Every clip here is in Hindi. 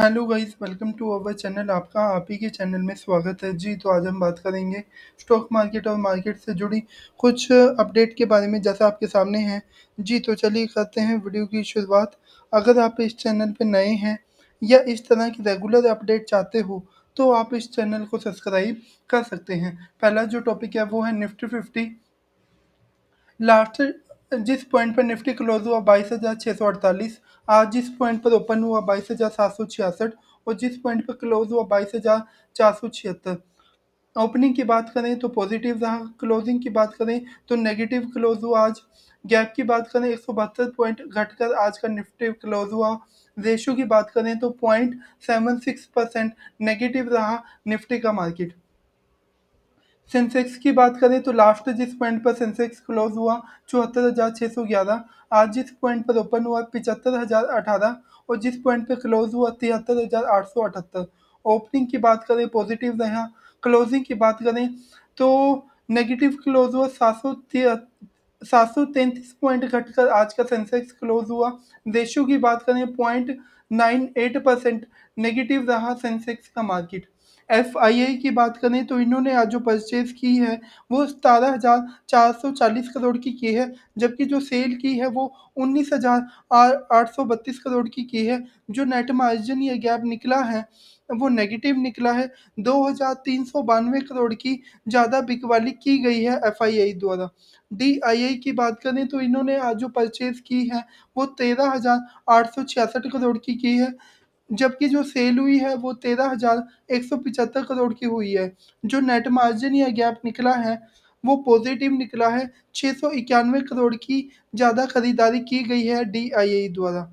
hello guys welcome to our channel आपका आप ही के चैनल में स्वागत है जी तो आज हम बात करेंगे स्टॉक मार्केट और मार्केट से जुड़ी कुछ अपडेट के बारे में जैसा आपके सामने है जी तो चलिए करते हैं वीडियो की शुरुआत अगर आप इस चैनल पर नए हैं या इस तरह की रेगुलर अपडेट चाहते हो तो आप इस चैनल को सब्सक्राइब कर सकते हैं पहला जो टॉपिक है वो है निफ्टी फिफ्टी लास्ट तो जिस पॉइंट पर निफ्टी क्लोज हुआ बाईस हज़ार छः सौ अड़तालीस आज जिस पॉइंट पर ओपन हुआ बाईस हज़ार सात सौ छियासठ और जिस पॉइंट पर क्लोज हुआ बाईस हज़ार चार सौ छिहत्तर ओपनिंग की बात करें तो पॉजिटिव रहा क्लोजिंग की बात करें तो नेगेटिव क्लोज हुआ आज गैप की बात करें एक सौ बहत्तर पॉइंट घटकर आज का निफ्टी क्लोज हुआ रेशो की बात करें तो point seven six percent negative रहा निफ्टी का मार्केट सेंसेक्स की बात करें तो लास्ट जिस पॉइंट पर सेंसेक्स क्लोज हुआ चौहत्तर हज़ार छः सौ ग्यारह आज जिस पॉइंट पर ओपन हुआ पिचहत्तर हज़ार अठारह और जिस पॉइंट पर क्लोज हुआ तिहत्तर हज़ार आठ सौ अठहत्तर ओपनिंग की बात करें पॉजिटिव रहा क्लोजिंग की बात करें तो नेगेटिव क्लोज हुआ सात सौ सात सौ तैंतीस पॉइंट घटकर आज का सेंसेक्स क्लोज हुआ रेशो की बात करें point nine eight percent negative रहा सेंसेक्स का मार्केट आई की बात करें तो इन्होंने आज जो परचेज की है वो सतारह हज़ार चार सौ चालीस करोड़ की की है जबकि जो सेल की है वो उन्नीस हज़ार आठ सौ बत्तीस करोड़ की की है जो नेट मार्जिन या गैप निकला है वो नेगेटिव निकला है दो हज़ार तीन सौ बानवे करोड़ की ज़्यादा बिकवाली की गई है आई द्वारा आई की बात करें तो इन्होंने आज जो परचेज़ की है वो तेरह हज़ार आठ सौ छियासठ करोड़ की की है जबकि जो सेल हुई है वो तेरह हजार एक सौ पिचहत्तर करोड़ की हुई है जो नेट मार्जिन या गैप निकला है वो पॉजिटिव निकला है छः सौ इक्यानवे करोड़ की ज़्यादा खरीदारी की गई है डी द्वारा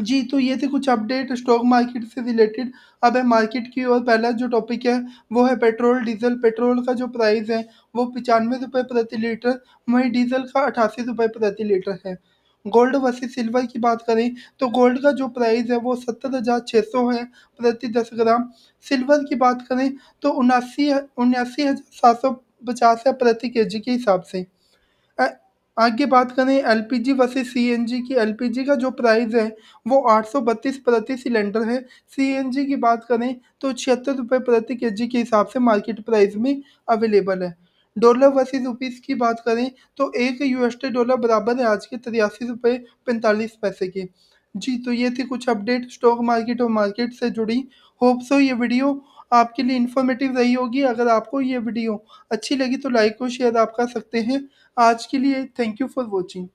जी तो ये थे कुछ अपडेट स्टॉक मार्केट से रिलेटेड अब है मार्केट की और पहला जो टॉपिक है वो है पेट्रोल डीजल पेट्रोल का जो प्राइस है वो पचानवे रुपये प्रति लीटर वहीं डीजल का अठासी रुपये प्रति लीटर है गोल्ड वर्सेज सिल्वर की बात करें तो गोल्ड का जो प्राइस है वो सत्तर हज़ार छः सौ है प्रति दस ग्राम सिल्वर की बात करें तो उनासी उन्यासी हज़ार सात सौ पचास है प्रति के जी के हिसाब से आगे बात करें एलपीजी वर्सेस सीएनजी की एलपीजी का जो प्राइस है वो आठ सौ बत्तीस प्रति सिलेंडर है सीएनजी की बात करें तो छिहत्तर रुपये प्रति के जी के हिसाब से मार्केट प्राइस में अवेलेबल है डॉलर वर्सेस रुपीस की बात करें तो एक यूएसडी डॉलर बराबर है आज के तिरासी रुपये पैंतालीस पैसे के जी तो ये थी कुछ अपडेट स्टॉक मार्केट और मार्केट से जुड़ी होप सो ये वीडियो आपके लिए इन्फॉर्मेटिव रही होगी अगर आपको ये वीडियो अच्छी लगी तो लाइक और शेयर आप कर सकते हैं आज के लिए थैंक यू फॉर वॉचिंग